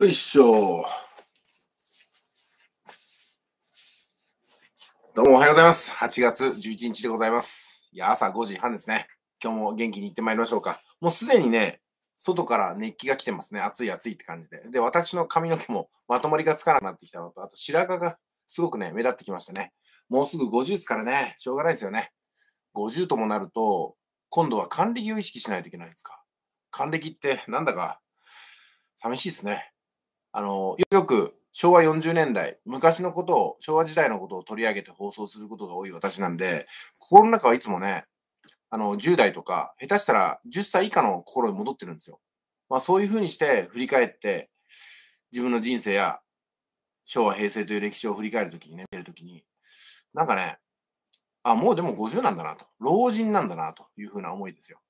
よいしょ。どうもおはようございます。8月11日でございます。いや、朝5時半ですね。今日も元気に行ってまいりましょうか。もうすでにね、外から熱気が来てますね。暑い暑いって感じで。で、私の髪の毛もまとまりがつかなくなってきたのと、あと白髪がすごくね、目立ってきましたね。もうすぐ50ですからね、しょうがないですよね。50ともなると、今度は還暦を意識しないといけないんですか。還暦ってなんだか寂しいですね。あの、よく昭和40年代、昔のことを、昭和時代のことを取り上げて放送することが多い私なんで、心の中はいつもね、あの、10代とか、下手したら10歳以下の心に戻ってるんですよ。まあそういうふうにして振り返って、自分の人生や昭和平成という歴史を振り返るときにね、見るときに、なんかね、あ、もうでも50なんだなと。老人なんだなというふうな思いですよ。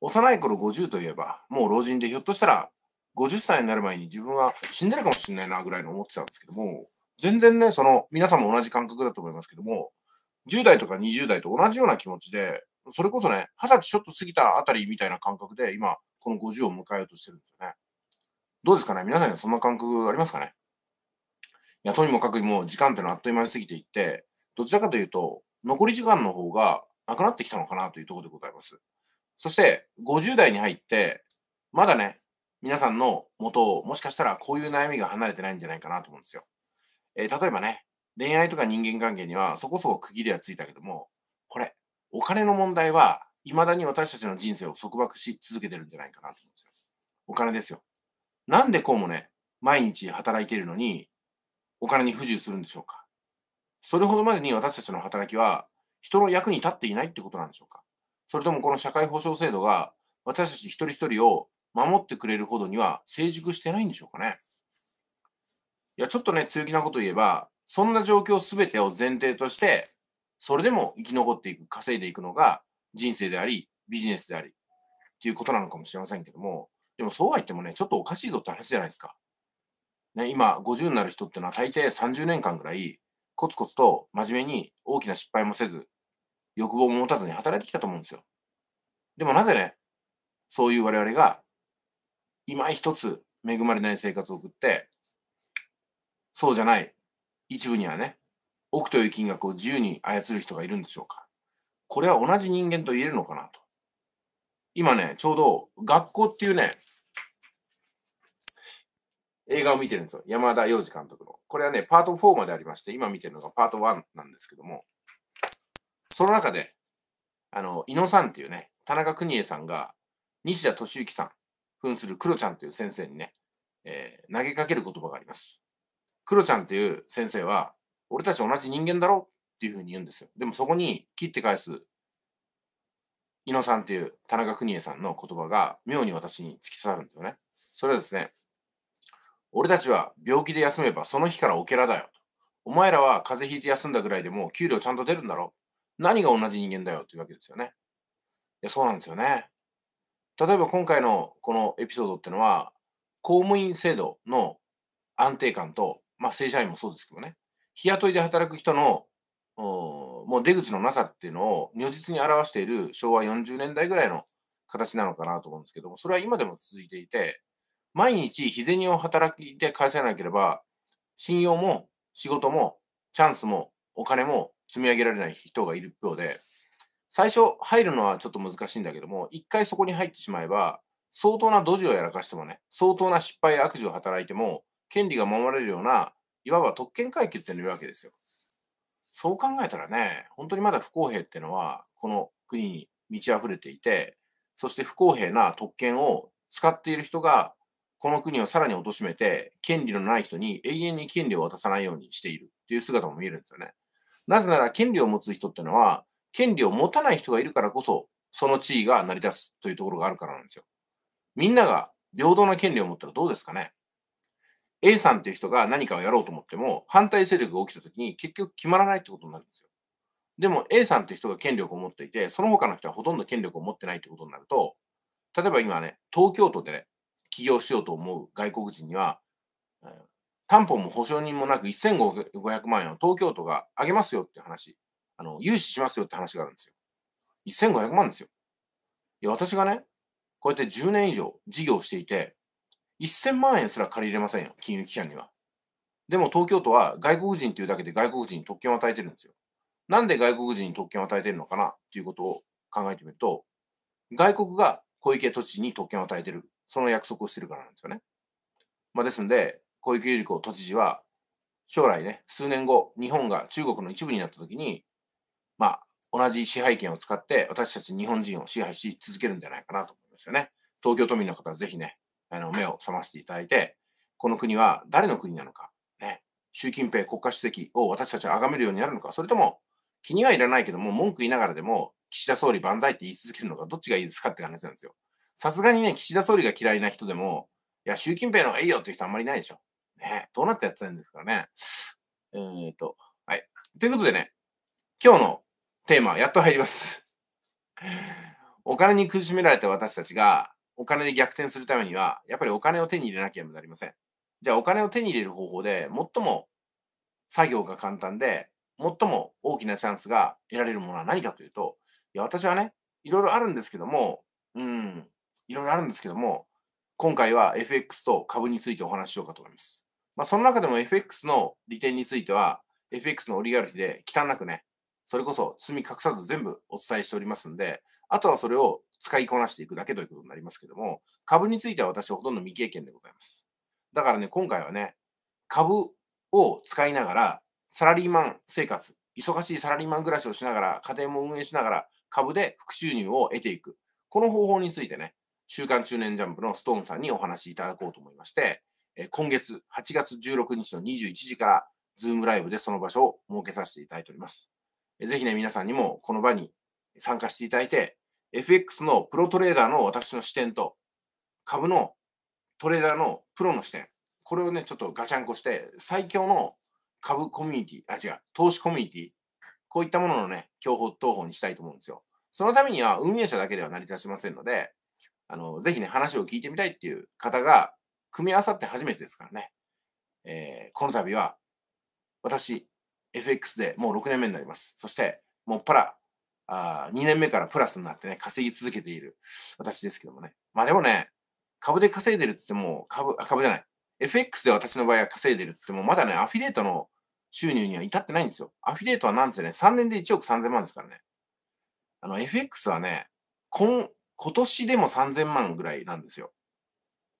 幼い頃50といえば、もう老人でひょっとしたら50歳になる前に自分は死んでるかもしれないなぐらいの思ってたんですけども、全然ね、その、皆さんも同じ感覚だと思いますけども、10代とか20代と同じような気持ちで、それこそね、20歳ちょっと過ぎたあたりみたいな感覚で、今、この50を迎えようとしてるんですよね。どうですかね皆さんにはそんな感覚ありますかねいや、とにもかくにも時間ってのはあっという間に過ぎていって、どちらかというと、残り時間の方がなくなってきたのかなというところでございます。そして、50代に入って、まだね、皆さんの元を、もしかしたらこういう悩みが離れてないんじゃないかなと思うんですよ。えー、例えばね、恋愛とか人間関係にはそこそこ区切りはついたけども、これ、お金の問題は、未だに私たちの人生を束縛し続けてるんじゃないかなと思うんですよ。お金ですよ。なんでこうもね、毎日働いているのに、お金に不自由するんでしょうか。それほどまでに私たちの働きは、人の役に立っていないってことなんでしょうか。それともこの社会保障制度が、私たち一人一人を守ってくれるほどには成熟してないんでしょうかね。いや、ちょっとね、強気なこと言えば、そんな状況すべてを前提として、それでも生き残っていく、稼いでいくのが人生であり、ビジネスであり、っていうことなのかもしれませんけども、でもそうは言ってもね、ちょっとおかしいぞって話じゃないですか。ね、今、50になる人ってのは大抵30年間ぐらい、コツコツと真面目に大きな失敗もせず、欲望も持たずに働いてきたと思うんですよ。でもなぜね、そういう我々が今一つ恵まれない生活を送って、そうじゃない、一部にはね、億という金額を自由に操る人がいるんでしょうか。これは同じ人間と言えるのかなと。今ね、ちょうど学校っていうね、映画を見てるんですよ。山田洋次監督の。これはね、パート4までありまして、今見てるのがパート1なんですけども、その中で、あの、伊野さんっていうね、田中邦衛さんが、西田敏行さん扮するクロちゃんという先生にね、えー、投げかける言葉があります。クロちゃんという先生は、俺たち同じ人間だろっていうふうに言うんですよ。でもそこに切って返す、伊野さんっていう田中邦衛さんの言葉が妙に私に突き刺さるんですよね。それはですね、俺たちは病気で休めばその日からオケラだよ。お前らは風邪ひいて休んだぐらいでも給料ちゃんと出るんだろ。何が同じ人間だよっていうわけですよね。いや、そうなんですよね。例えば今回のこのエピソードっていうのは、公務員制度の安定感と、まあ、正社員もそうですけどね、日雇いで働く人のもう出口のなさっていうのを如実に表している昭和40年代ぐらいの形なのかなと思うんですけども、それは今でも続いていて、毎日日銭を働きで返せなければ、信用も仕事もチャンスもお金も積み上げられない人がいる一方で、最初入るのはちょっと難しいんだけども、一回そこに入ってしまえば、相当なドジをやらかしてもね、相当な失敗や悪事を働いても、権利が守れるような、いわば特権階級っていうのいるわけですよ。そう考えたらね、本当にまだ不公平っていうのは、この国に満ち溢れていて、そして不公平な特権を使っている人が、この国をさらに貶めて、権利のない人に永遠に権利を渡さないようにしているっていう姿も見えるんですよね。なぜなら、権利を持つ人ってのは、権利を持たない人がいるからこそ、その地位が成り立つというところがあるからなんですよ。みんなが平等な権利を持ったらどうですかね ?A さんっていう人が何かをやろうと思っても、反対勢力が起きた時に結局決まらないってことになるんですよ。でも A さんっていう人が権力を持っていて、その他の人はほとんど権力を持ってないってことになると、例えば今ね、東京都でね、起業しようと思う外国人には、担保も保証人もなく1500万円を東京都があげますよって話あの、融資しますよって話があるんですよ。1500万ですよ。いや、私がね、こうやって10年以上事業していて、1000万円すら借りれませんよ、金融機関には。でも東京都は外国人というだけで外国人に特権を与えてるんですよ。なんで外国人に特権を与えてるのかなということを考えてみると、外国が小池都知事に特権を与えてる。その約束をしてるからなんですよね。まあ、ですんで、小池百合子都知事は、将来ね、数年後、日本が中国の一部になった時に、まあ、同じ支配権を使って私たち日本人を支配し続けるんじゃないかなと思いますよね。東京都民の方はぜひね、あの目を覚ましていただいて、この国は誰の国なのか、ね、習近平国家主席を私たちは崇めるようになるのか、それとも気にはいらないけども、文句言いながらでも岸田総理万歳って言い続けるのか、どっちがいいですかって話なんですよ。さすがにね、岸田総理が嫌いな人でも、いや、習近平の方がいいよってう人あんまりないでしょ。ね、どうなってやってたんですかね。えー、っと、はい。ということでね、今日のテーマ、やっと入ります。お金に苦しめられた私たちが、お金で逆転するためには、やっぱりお金を手に入れなければなりません。じゃあ、お金を手に入れる方法で、最も作業が簡単で、最も大きなチャンスが得られるものは何かというと、いや、私はね、いろいろあるんですけども、うん、いろいろあるんですけども、今回は FX と株についてお話ししようかと思います。まあ、その中でも FX の利点については、FX のオリガルヒで、忌憚なくね、それこそ罪隠さず全部お伝えしておりますんで、あとはそれを使いこなしていくだけということになりますけども、株については私はほとんど未経験でございます。だからね、今回はね、株を使いながら、サラリーマン生活、忙しいサラリーマン暮らしをしながら、家庭も運営しながら、株で副収入を得ていく。この方法についてね、週刊中年ジャンプのストーンさんにお話しいただこうと思いまして、今月8月16日の21時から、ズームライブでその場所を設けさせていただいております。ぜひね、皆さんにもこの場に参加していただいて、FX のプロトレーダーの私の視点と、株のトレーダーのプロの視点、これをね、ちょっとガチャンコして、最強の株コミュニティ、あ、違う、投資コミュニティ、こういったもののね、競歩、投法にしたいと思うんですよ。そのためには運営者だけでは成り立ちませんので、あの、ぜひね、話を聞いてみたいっていう方が、組み合わさって初めてですからね。えー、この度は、私、FX でもう6年目になります。そして、もっぱら、あ2年目からプラスになってね、稼ぎ続けている私ですけどもね。まあでもね、株で稼いでるって言っても、株、あ、株じゃない。FX で私の場合は稼いでるって言っても、まだね、アフィリエイトの収入には至ってないんですよ。アフィリエイトはなんてね、3年で1億3000万ですからね。あの、FX はね、今、今年でも3000万ぐらいなんですよ。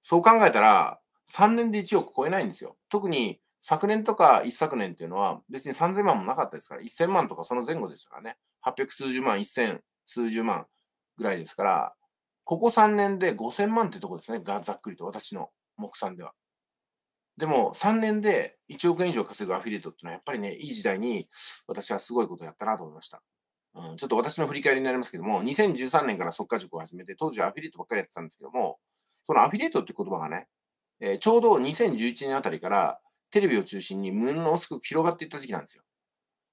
そう考えたら、3年で1億超えないんですよ。特に、昨年とか一昨年っていうのは別に3000万もなかったですから、1000万とかその前後ですからね。800数十万、1000数十万ぐらいですから、ここ3年で5000万ってとこですね。がざっくりと私の目算では。でも3年で1億円以上稼ぐアフィリエイトっていうのはやっぱりね、いい時代に私はすごいことやったなと思いました。うん、ちょっと私の振り返りになりますけども、2013年から即価塾を始めて、当時はアフィリエイトばっかりやってたんですけども、そのアフィリエイトって言葉がね、えー、ちょうど2011年あたりからテレビを中心にものすごく広がっていった時期なんですよ。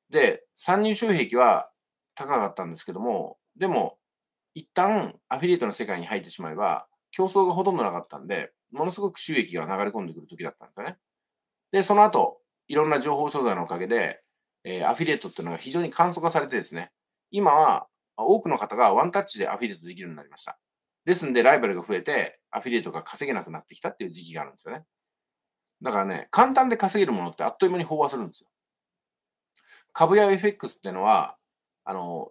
で、参入収益は高かったんですけども、でも、一旦アフィリエイトの世界に入ってしまえば、競争がほとんどなかったんで、ものすごく収益が流れ込んでくる時だったんですよね。で、その後、いろんな情報商材のおかげで、えー、アフィリエイトっていうのが非常に簡素化されてですね、今は多くの方がワンタッチでアフィリエイトできるようになりました。ですんで、ライバルが増えて、アフィリエイトが稼げなくなってきたっていう時期があるんですよね。だからね、簡単で稼げるものってあっという間に飽和するんですよ。株や FX っていうのは、あの、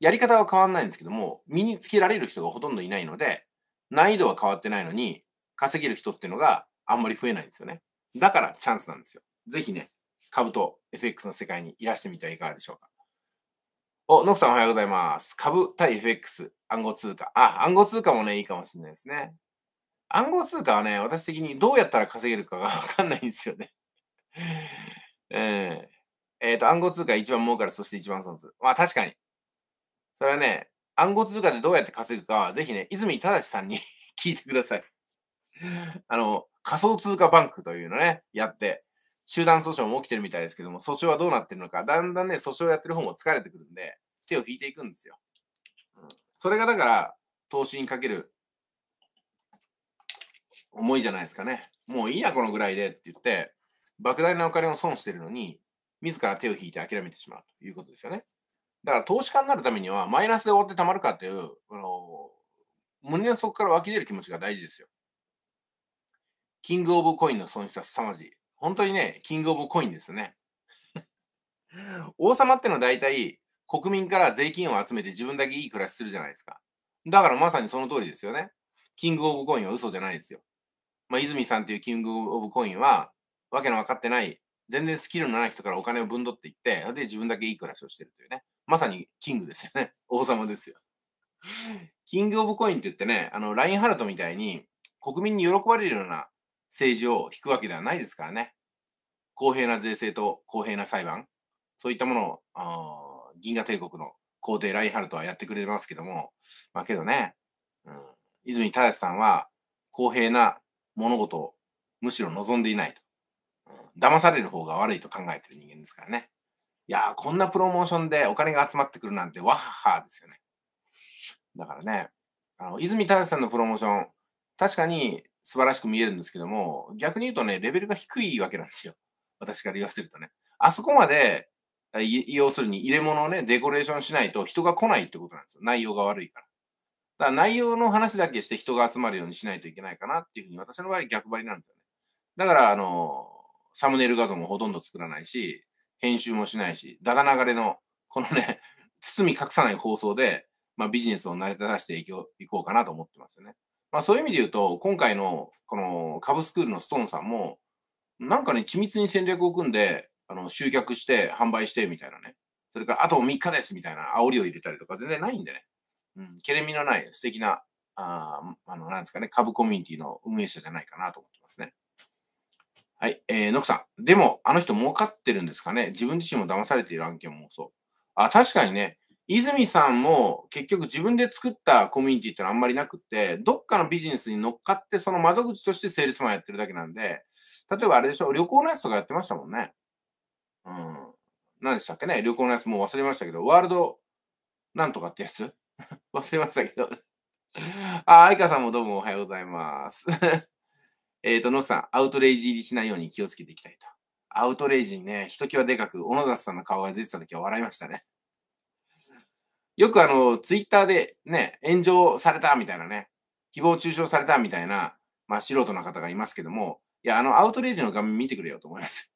やり方は変わんないんですけども、身につけられる人がほとんどいないので、難易度は変わってないのに、稼げる人っていうのがあんまり増えないんですよね。だからチャンスなんですよ。ぜひね、株と FX の世界にいらしてみてはいかがでしょうか。お、ノクさんおはようございます。株対 FX、暗号通貨。あ、暗号通貨もね、いいかもしれないですね。暗号通貨はね、私的にどうやったら稼げるかが わかんないんですよね えー、えー、と、暗号通貨一番儲かる、そして一番損する。まあ確かに。それはね、暗号通貨でどうやって稼ぐかは、ぜひね、泉正さんに 聞いてください。あの、仮想通貨バンクというのね、やって、集団訴訟も起きてるみたいですけども、訴訟はどうなってるのか、だんだんね、訴訟やってる方も疲れてくるんで、手を引いていくんですよ。うん、それがだから、投資にかける重いじゃないですかね。もういいや、このぐらいでって言って、莫大なお金を損してるのに、自ら手を引いて諦めてしまうということですよね。だから投資家になるためには、マイナスで終わってたまるかっていう、あの、胸の底から湧き出る気持ちが大事ですよ。キングオブコインの損失は凄まじい。本当にね、キングオブコインですね。王様ってのは大体、国民から税金を集めて自分だけいい暮らしするじゃないですか。だからまさにその通りですよね。キングオブコインは嘘じゃないですよ。まあ、泉さんというキング・オブ・コインは、わけの分かってない、全然スキルのない人からお金をぶんどっていって、で、自分だけいい暮らしをしてるというね。まさにキングですよね。王様ですよ。キング・オブ・コインって言ってね、あの、ラインハルトみたいに、国民に喜ばれるような政治を引くわけではないですからね。公平な税制と公平な裁判、そういったものを、銀河帝国の皇帝ラインハルトはやってくれますけども、まあけどね、うん、泉忠さんは公平な物事をむしろ望んでいないと。うん、騙される方が悪いと考えてる人間ですからね。いやー、こんなプロモーションでお金が集まってくるなんて、わははですよね。だからね、あの、泉忠さんのプロモーション、確かに素晴らしく見えるんですけども、逆に言うとね、レベルが低いわけなんですよ。私から言わせるとね。あそこまで、要するに入れ物をね、デコレーションしないと人が来ないってことなんですよ。内容が悪いから。だから内容の話だけして人が集まるようにしないといけないかなっていうふうに、私の場合逆張りなんですよね。だから、あの、サムネイル画像もほとんど作らないし、編集もしないし、だだ流れの、このね、包み隠さない放送で、まあ、ビジネスを成り立たせていこういこうかなと思ってますよね。まあ、そういう意味で言うと、今回のこのカブスクールのストーンさんも、なんかね、緻密に戦略を組んで、あの集客して、販売してみたいなね、それからあと3日ですみたいな煽りを入れたりとか全然ないんでね、うん、けれみのない素敵な、ああの、なんですかね、株コミュニティの運営者じゃないかなと思ってますね。はい、えー、ノクさん。でも、あの人儲かってるんですかね自分自身も騙されている案件もそう。あ、確かにね、泉さんも結局自分で作ったコミュニティってのはあんまりなくって、どっかのビジネスに乗っかって、その窓口としてセールスマンやってるだけなんで、例えばあれでしょ、旅行のやつとかやってましたもんね。うん。何でしたっけね旅行のやつもう忘れましたけど、ワールドなんとかってやつ 忘れましたけど。あ、愛花さんもどうもおはようございます。えっと、ノクさん、アウトレイジ入りしないように気をつけていきたいと。アウトレイジにね、ひときわでかく、小野田さんの顔が出てた時は笑いましたね。よくあの、ツイッターでね、炎上されたみたいなね、誹謗中傷されたみたいな、まあ素人の方がいますけども、いや、あのアウトレイジの画面見てくれよと思います。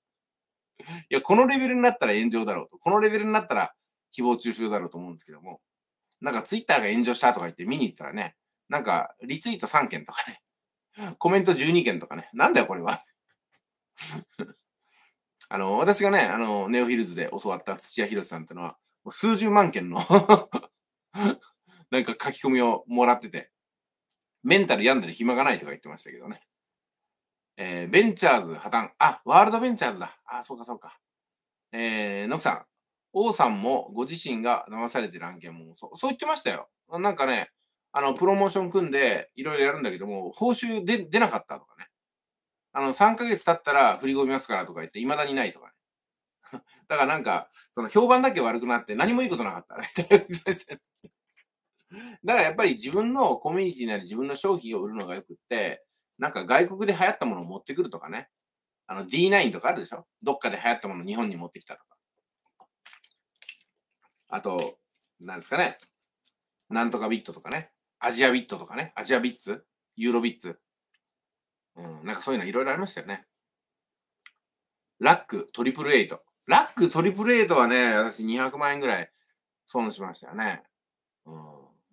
いや、このレベルになったら炎上だろうと、このレベルになったら誹謗中傷だろうと思うんですけども、なんかツイッターが炎上したとか言って見に行ったらね、なんかリツイート3件とかね、コメント12件とかね、なんだよこれは。あの、私がね、あの、ネオヒルズで教わった土屋博さんってのは、もう数十万件の なんか書き込みをもらってて、メンタル病んでる暇がないとか言ってましたけどね。えー、ベンチャーズ破綻。あ、ワールドベンチャーズだ。あ、そうかそうか。えー、ノクさん、王さんもご自身が騙されてる案件もそう、そう言ってましたよ。なんかね、あの、プロモーション組んでいろいろやるんだけども、報酬で出なかったとかね。あの、3ヶ月経ったら振り込みますからとか言って、未だにないとかね。だからなんか、その評判だけ悪くなって何もいいことなかった。だからやっぱり自分のコミュニティなり自分の商品を売るのがよくって、なんか外国で流行ったものを持ってくるとかね。あの D9 とかあるでしょどっかで流行ったものを日本に持ってきたとか。あと、なんですかね。なんとかビットとかね。アジアビットとかね。アジアビッツユーロビッツうん、なんかそういうのいろいろありましたよね。ラック、トリプルエイト。ラック、トリプルエイトはね、私200万円ぐらい損しましたよね。うん。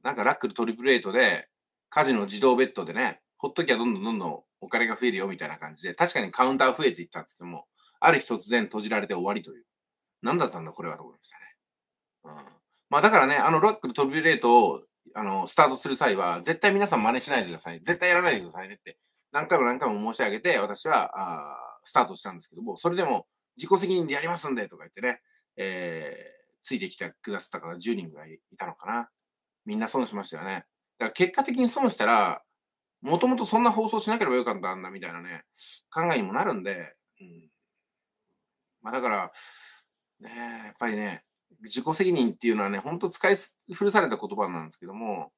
なんかラック、トリプルエイトで、家事の自動ベッドでね、ほっときゃどんどんどんどんお金が増えるよみたいな感じで、確かにカウンター増えていったんですけども、ある日突然閉じられて終わりという。何だったんだこれはと思いましたね。うん、まあだからね、あのロックのトリビュレートをあのスタートする際は、絶対皆さん真似しないでください。絶対やらないでくださいねって、何回も何回も申し上げて、私はあスタートしたんですけども、それでも自己責任でやりますんでとか言ってね、えー、ついてきてくださった方10人ぐらいいたのかな。みんな損しましたよね。だから結果的に損したら、もともとそんな放送しなければよかったんだみたいなね、考えにもなるんで、うん、まあだから、ね、やっぱりね、自己責任っていうのはね、ほんと使い古された言葉なんですけども、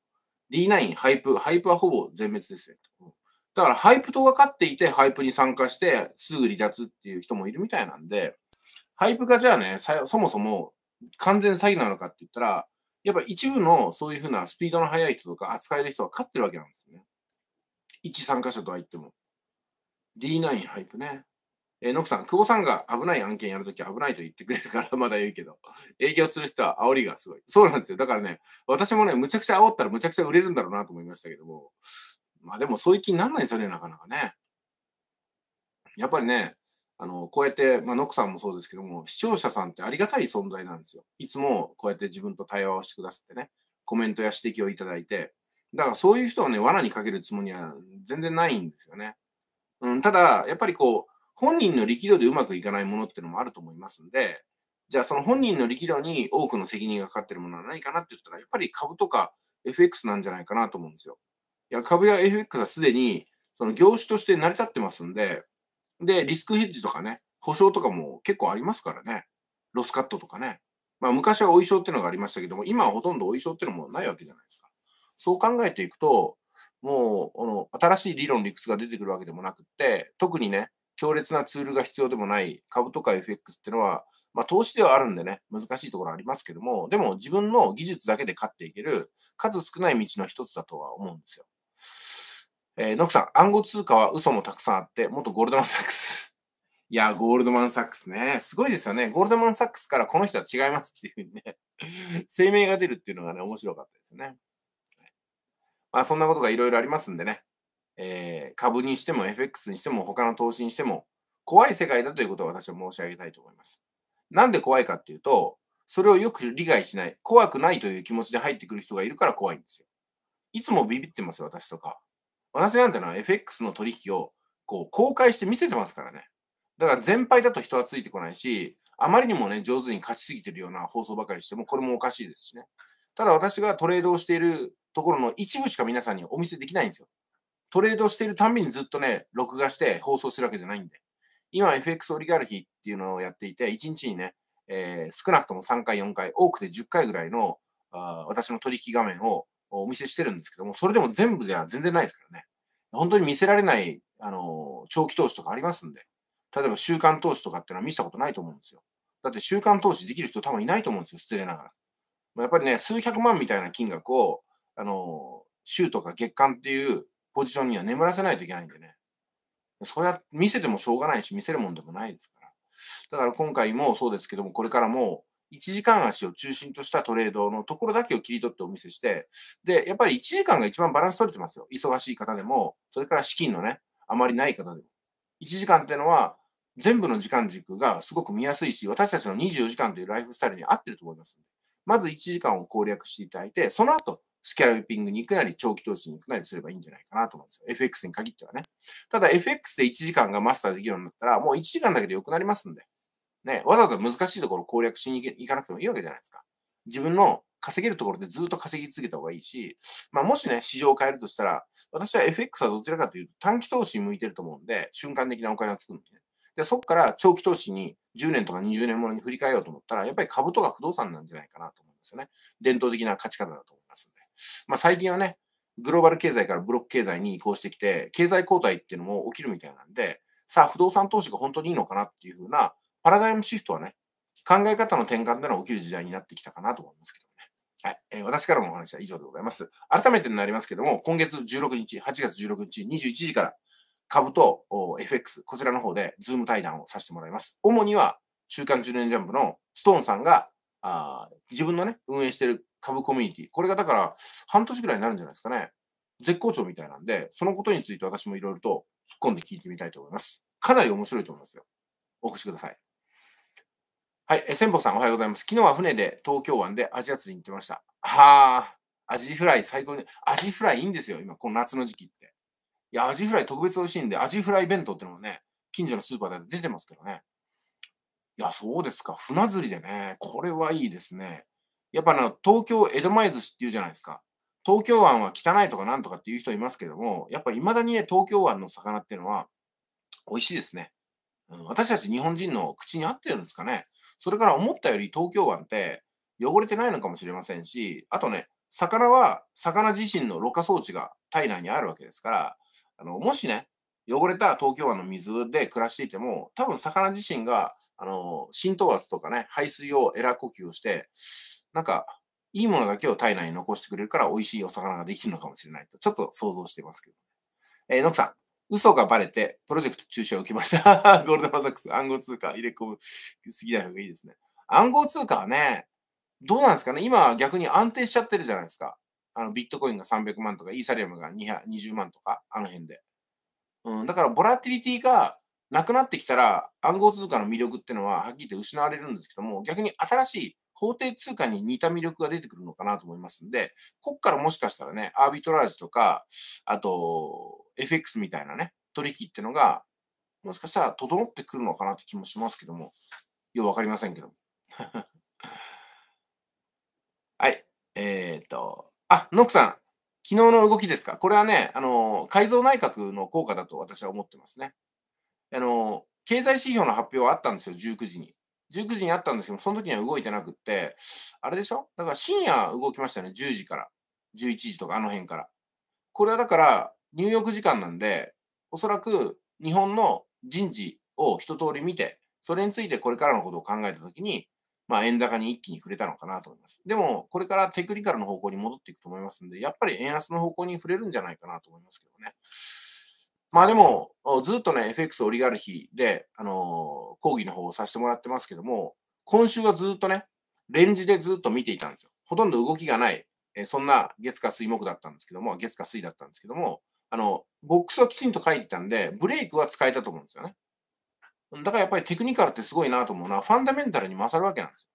D9、ハイプ、ハイプはほぼ全滅ですよ。だから、ハイプと分かっていて、ハイプに参加して、すぐ離脱っていう人もいるみたいなんで、ハイプがじゃあね、そもそも完全詐欺なのかって言ったら、やっぱ一部のそういうふうなスピードの速い人とか扱える人は勝ってるわけなんですよね。一参加者とは言っても。D9 ハイプね。えー、ノクさん、久保さんが危ない案件やるとき危ないと言ってくれるからまだ言うけど、営業する人は煽りがすごい。そうなんですよ。だからね、私もね、むちゃくちゃ煽ったらむちゃくちゃ売れるんだろうなと思いましたけども、まあでもそういう気にならないんですよね、なかなかね。やっぱりね、あの、こうやって、まあ、ノクさんもそうですけども、視聴者さんってありがたい存在なんですよ。いつもこうやって自分と対話をしてくださってね、コメントや指摘をいただいて、だからそういう人をね、罠にかけるつもりは全然ないんですよね。うん、ただ、やっぱりこう、本人の力量でうまくいかないものっていうのもあると思いますんで、じゃあその本人の力量に多くの責任がかかってるものは何かなって言ったら、やっぱり株とか FX なんじゃないかなと思うんですよ。いや、株や FX はすでに、その業種として成り立ってますんで、で、リスクヘッジとかね、保証とかも結構ありますからね。ロスカットとかね。まあ昔はお衣装っていうのがありましたけども、今はほとんどお衣装っていうのもないわけじゃないですか。そう考えていくと、もう、あの、新しい理論理屈が出てくるわけでもなくって、特にね、強烈なツールが必要でもない株とか FX っていうのは、まあ、投資ではあるんでね、難しいところありますけども、でも自分の技術だけで勝っていける数少ない道の一つだとは思うんですよ。えー、ノクさん、暗号通貨は嘘もたくさんあって、元ゴールドマンサックス。いや、ゴールドマンサックスね。すごいですよね。ゴールドマンサックスからこの人は違いますっていうふうにね、声明が出るっていうのがね、面白かったですね。まあ、そんなことがいろいろありますんでね、えー、株にしても FX にしても他の投資にしても怖い世界だということを私は申し上げたいと思います。なんで怖いかっていうと、それをよく理解しない、怖くないという気持ちで入ってくる人がいるから怖いんですよ。いつもビビってますよ、私とか。私なんてのは FX の取引をこう公開して見せてますからね。だから全敗だと人はついてこないし、あまりにもね、上手に勝ちすぎてるような放送ばかりしても、これもおかしいですしね。ただ私がトレードをしているところの一部しか皆さんにお見せできないんですよ。トレードしてるたんびにずっとね、録画して放送してるわけじゃないんで。今、FX オリガルヒっていうのをやっていて、1日にね、えー、少なくとも3回、4回、多くて10回ぐらいのあ私の取引画面をお見せしてるんですけども、それでも全部では全然ないですからね。本当に見せられない、あのー、長期投資とかありますんで、例えば週刊投資とかっていうのは見せたことないと思うんですよ。だって週刊投資できる人多分いないと思うんですよ、失礼ながら。やっぱりね、数百万みたいな金額を、あのー、週とか月間っていうポジションには眠らせないといけないんでね。それは見せてもしょうがないし、見せるもんでもないですから。だから今回もそうですけども、これからも1時間足を中心としたトレードのところだけを切り取ってお見せして、で、やっぱり1時間が一番バランス取れてますよ。忙しい方でも、それから資金のね、あまりない方でも。1時間っていうのは、全部の時間軸がすごく見やすいし、私たちの24時間というライフスタイルに合ってると思います。まず1時間を攻略していただいて、その後、スキャルピングに行くなり、長期投資に行くなりすればいいんじゃないかなと思うんですよ。FX に限ってはね。ただ FX で1時間がマスターできるようになったら、もう1時間だけで良くなりますんで。ね、わざわざ難しいところを攻略しに行かなくてもいいわけじゃないですか。自分の稼げるところでずっと稼ぎ続けた方がいいし、まあ、もしね、市場を変えるとしたら、私は FX はどちらかというと短期投資に向いてると思うんで、瞬間的なお金を作るんでね。で、そこから長期投資に10年とか20年ものに振り替えようと思ったら、やっぱり株とか不動産なんじゃないかなと思うんですよね。伝統的な勝ち方だと思います。まあ、最近はね、グローバル経済からブロック経済に移行してきて、経済交代っていうのも起きるみたいなんで、さあ、不動産投資が本当にいいのかなっていうふうな、パラダイムシフトはね、考え方の転換での起きる時代になってきたかなと思いますけどね。はい、えー、私からのお話は以上でございます。改めてになりますけども、今月16日、8月16日、21時から株と FX、こちらの方でズーム対談をさせてもらいます。主には、週刊10年ジャンプのストーンさんが、あ自分のね、運営している株コミュニティ。これがだから半年ぐらいになるんじゃないですかね。絶好調みたいなんで、そのことについて私もいろいろと突っ込んで聞いてみたいと思います。かなり面白いと思いますよ。お越しください。はい。え、千保さんおはようございます。昨日は船で東京湾でアジア釣りに行ってました。はあ、アジフライ最高に、アジフライいいんですよ。今、この夏の時期って。いや、アジフライ特別美味しいんで、アジフライ弁当ってのもね、近所のスーパーで出てますけどね。いや、そうですか。船釣りでね、これはいいですね。やっぱあの、東京江戸前寿司っていうじゃないですか。東京湾は汚いとかなんとかっていう人いますけども、やっぱ未だにね、東京湾の魚っていうのは美味しいですね。うん、私たち日本人の口に合ってるんですかね。それから思ったより東京湾って汚れてないのかもしれませんし、あとね、魚は魚自身のろ過装置が体内にあるわけですから、あのもしね、汚れた東京湾の水で暮らしていても、多分魚自身があの浸透圧とかね、排水をエラー呼吸をして、なんか、いいものだけを体内に残してくれるから美味しいお魚ができるのかもしれないと、ちょっと想像してますけど。えー、ノクさん、嘘がバレて、プロジェクト中止を受けました。ゴールドマザックス、暗号通貨入れ込む、すぎない方がいいですね。暗号通貨はね、どうなんですかね今は逆に安定しちゃってるじゃないですか。あの、ビットコインが300万とか、イーサリアムが20万とか、あの辺で。うん、だからボラティリティがなくなってきたら、暗号通貨の魅力っていうのははっきり言って失われるんですけども、逆に新しい法定通貨に似た魅力が出てくるのかなと思いますんで、こっからもしかしたらね、アービトラージとか、あと、FX みたいなね、取引ってのが、もしかしたら整ってくるのかなって気もしますけども、ようわかりませんけども。はい。えっ、と、あ、ノックさん、昨日の動きですか。これはね、あの、改造内閣の効果だと私は思ってますね。あの、経済指標の発表はあったんですよ、19時に。19時にあったんですけど、その時には動いてなくって、あれでしょだから深夜動きましたね、10時から。11時とかあの辺から。これはだから、入浴時間なんで、おそらく日本の人事を一通り見て、それについてこれからのことを考えたときに、まあ、円高に一気に触れたのかなと思います。でも、これからテクニカルの方向に戻っていくと思いますんで、やっぱり円安の方向に触れるんじゃないかなと思いますけどね。まあでも、ずっとね、FX オリガルヒで、あのー、講義の方をさせてもらってますけども、今週はずっとね、レンジでずっと見ていたんですよ。ほとんど動きがない、えそんな月火水木だったんですけども、月火水だったんですけども、あの、ボックスはきちんと書いてたんで、ブレイクは使えたと思うんですよね。だからやっぱりテクニカルってすごいなと思うのは、ファンダメンタルに勝るわけなんですよ。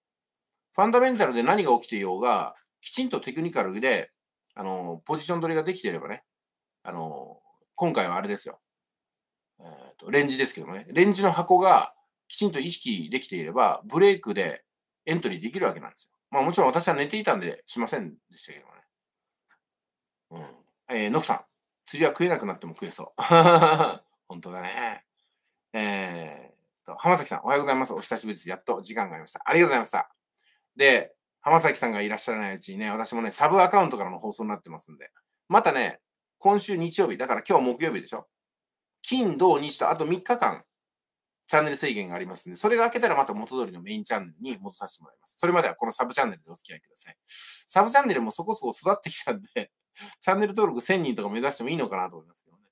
ファンダメンタルで何が起きていようが、きちんとテクニカルで、あの、ポジション取りができていればね、あの、今回はあれですよ。えっ、ー、と、レンジですけどもね。レンジの箱がきちんと意識できていれば、ブレイクでエントリーできるわけなんですよ。まあもちろん私は寝ていたんでしませんでしたけどもね。うん。えー、ノクさん。釣りは食えなくなっても食えそう。本当だね。えー、と、浜崎さん、おはようございます。お久しぶりです。やっと時間がありました。ありがとうございました。で、浜崎さんがいらっしゃらないうちにね、私もね、サブアカウントからの放送になってますんで、またね、今週日曜日、だから今日は木曜日でしょ。金、土、日とあと3日間、チャンネル制限がありますので、それが明けたらまた元通りのメインチャンネルに戻させてもらいます。それまではこのサブチャンネルでお付き合いください。サブチャンネルもそこそこ育ってきたんで チャンネル登録1000人とか目指してもいいのかなと思いますけどね。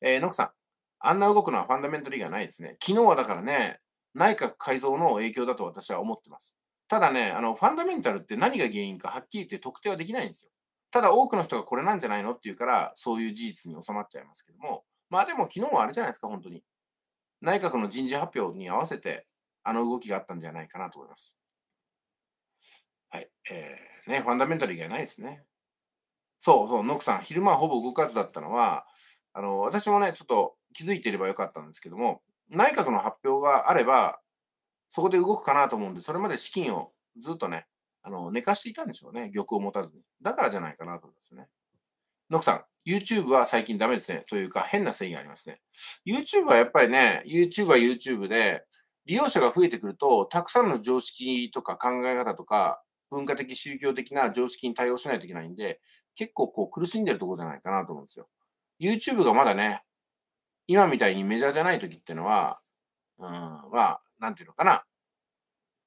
えー、ノクさん、あんな動くのはファンダメントリーがないですね。昨日はだからね、内閣改造の影響だと私は思ってます。ただね、あのファンダメンタルって何が原因かはっきり言って特定はできないんですよ。ただ多くの人がこれなんじゃないのっていうから、そういう事実に収まっちゃいますけども、まあでも昨日はあれじゃないですか、本当に。内閣の人事発表に合わせて、あの動きがあったんじゃないかなと思います。はい。えー、ね、ファンダメンタル以外ないですね。そうそう、ノクさん、昼間はほぼ動かずだったのは、あの、私もね、ちょっと気づいていればよかったんですけども、内閣の発表があれば、そこで動くかなと思うんで、それまで資金をずっとね、あの、寝かしていたんでしょうね。玉を持たずに。だからじゃないかなと思いますね。ノクさん、YouTube は最近ダメですね。というか、変な制限ありますね。YouTube はやっぱりね、YouTube は YouTube で、利用者が増えてくると、たくさんの常識とか考え方とか、文化的、宗教的な常識に対応しないといけないんで、結構こう苦しんでるところじゃないかなと思うんですよ。YouTube がまだね、今みたいにメジャーじゃない時ってのは、うん、は、なんていうのかな、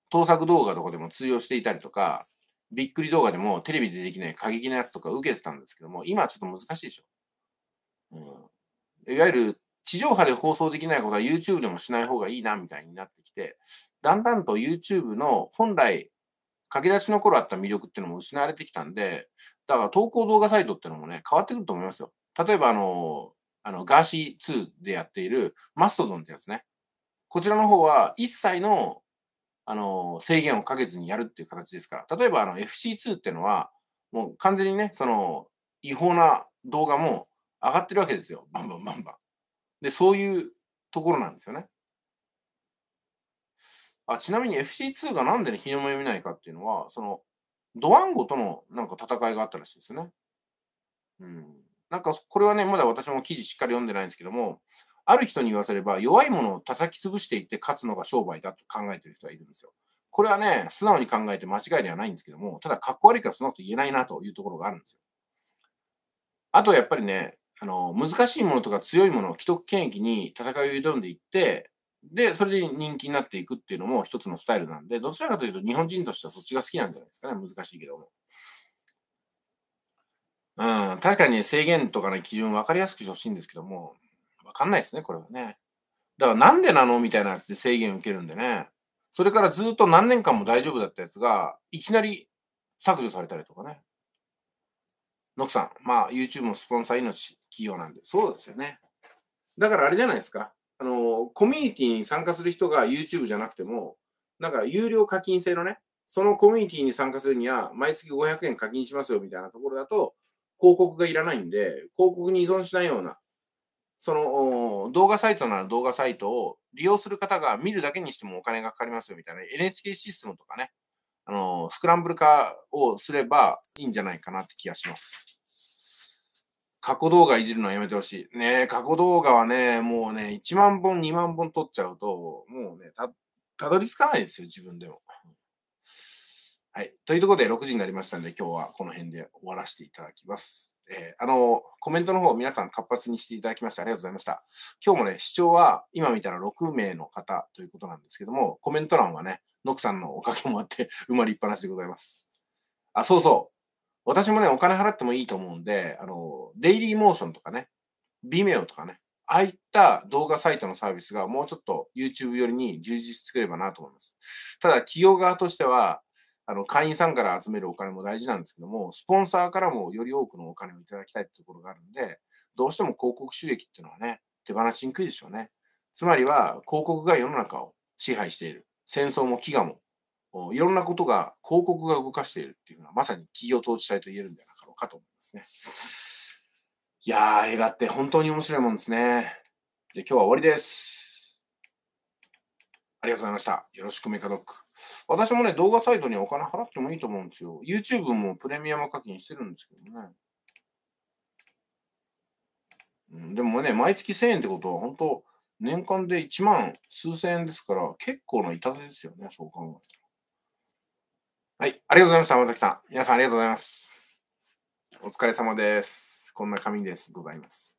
盗作動画とかでも通用していたりとか、びっくり動画でもテレビでできない過激なやつとか受けてたんですけども、今はちょっと難しいでしょ。うん、いわゆる地上波で放送できないことは YouTube でもしない方がいいなみたいになってきて、だんだんと YouTube の本来駆け出しの頃あった魅力っていうのも失われてきたんで、だから投稿動画サイトっていうのもね、変わってくると思いますよ。例えばあの、あのガーシー2でやっているマストドンってやつね。こちらの方は一切のあの、制限をかけずにやるっていう形ですから。例えば、あの、FC2 っていうのは、もう完全にね、その、違法な動画も上がってるわけですよ。バンバンバンバン。で、そういうところなんですよね。あちなみに FC2 がなんで、ね、日の目見ないかっていうのは、その、ドワンゴとのなんか戦いがあったらしいですね。うん。なんか、これはね、まだ私も記事しっかり読んでないんですけども、ある人に言わせれば、弱いものを叩き潰していって勝つのが商売だと考えてる人はいるんですよ。これはね、素直に考えて間違いではないんですけども、ただ、かっこ悪いからそんなこと言えないなというところがあるんですよ。あと、やっぱりね、あの、難しいものとか強いものを既得権益に戦いを挑んでいって、で、それで人気になっていくっていうのも一つのスタイルなんで、どちらかというと日本人としてはそっちが好きなんじゃないですかね、難しいけども。うん、確かに制限とかの基準分かりやすくしてほしいんですけども、わかんないですね、これはね。だからなんでなのみたいなやつで制限を受けるんでね。それからずっと何年間も大丈夫だったやつが、いきなり削除されたりとかね。ノクさん、まあ YouTube もスポンサー命企業なんで、そうですよね。だからあれじゃないですか。あの、コミュニティに参加する人が YouTube じゃなくても、なんか有料課金制のね、そのコミュニティに参加するには、毎月500円課金しますよみたいなところだと、広告がいらないんで、広告に依存しないようなその動画サイトなら動画サイトを利用する方が見るだけにしてもお金がかかりますよみたいな NHK システムとかね、あのスクランブル化をすればいいんじゃないかなって気がします。過去動画いじるのはやめてほしい。ね過去動画はね、もうね、1万本、2万本撮っちゃうと、もうね、た、たどり着かないですよ、自分でも。はい。というところで6時になりましたんで、今日はこの辺で終わらせていただきます。えー、あの、コメントの方皆さん活発にしていただきましてありがとうございました。今日もね、視聴は今見たら6名の方ということなんですけども、コメント欄はね、ノクさんのおかげもあって 埋まりっぱなしでございます。あ、そうそう。私もね、お金払ってもいいと思うんで、あの、デイリーモーションとかね、Vimeo とかね、ああいった動画サイトのサービスがもうちょっと YouTube 寄りに充実してくればなと思います。ただ、企業側としては、あの会員さんから集めるお金も大事なんですけども、スポンサーからもより多くのお金をいただきたいってところがあるんで、どうしても広告収益っていうのはね、手放しにくいでしょうね。つまりは、広告が世の中を支配している。戦争も飢餓も、いろんなことが、広告が動かしているっていうのは、まさに企業統治体と言えるんじゃなかろうかと思いますね。いやー、映画って本当に面白いもんですね。じゃ今日は終わりです。ありがとうございました。よろしくメカドック。私もね、動画サイトにお金払ってもいいと思うんですよ。YouTube もプレミアム課金してるんですけどね。うん、でもね、毎月1000円ってことは、本当年間で1万数千円ですから、結構な痛手ですよね、そう考えたら。はい、ありがとうございました、山崎さん。皆さんありがとうございます。お疲れ様です。こんな紙です。ございます。